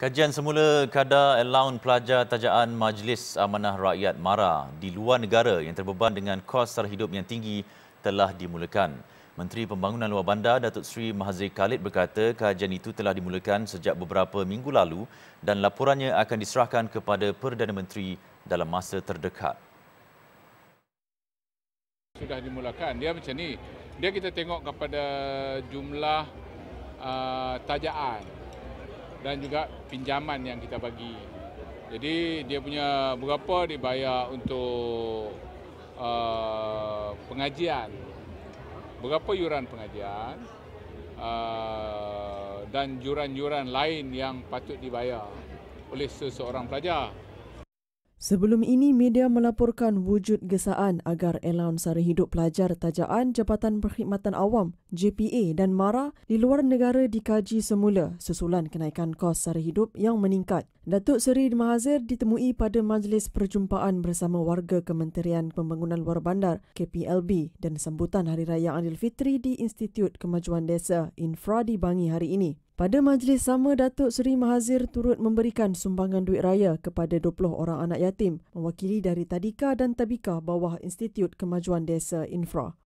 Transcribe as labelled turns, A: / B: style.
A: Kajian semula kadar allowance pelajar tajaan Majlis Amanah Rakyat MARA di luar negara yang terbeban dengan kos sara hidup yang tinggi telah dimulakan. Menteri Pembangunan Luar Bandar Datuk Seri Mahathir Khalid berkata kajian itu telah dimulakan sejak beberapa minggu lalu dan laporannya akan diserahkan kepada Perdana Menteri dalam masa terdekat.
B: Sudah dimulakan. Dia macam ni. Dia kita tengok kepada jumlah uh, tajaan dan juga pinjaman yang kita bagi. Jadi dia punya berapa dibayar untuk uh, pengajian, berapa yuran pengajian uh, dan yuran-yuran lain yang patut dibayar oleh seseorang pelajar.
C: Sebelum ini, media melaporkan wujud gesaan agar Elaun Sara Hidup Pelajar Tajaan Jabatan Perkhidmatan Awam JPA dan MARA di luar negara dikaji semula sesulan kenaikan kos sara hidup yang meningkat. Datuk Seri Mahazir ditemui pada Majlis Perjumpaan Bersama Warga Kementerian Pembangunan Luar Bandar KPLB dan sambutan Hari Raya Adil Fitri di Institut Kemajuan Desa Infra di Bangi hari ini. Pada majlis sama, Datuk Seri Mahazir turut memberikan sumbangan duit raya kepada 20 orang anak yatim mewakili dari Tadika dan Tabika bawah Institut Kemajuan Desa Infra.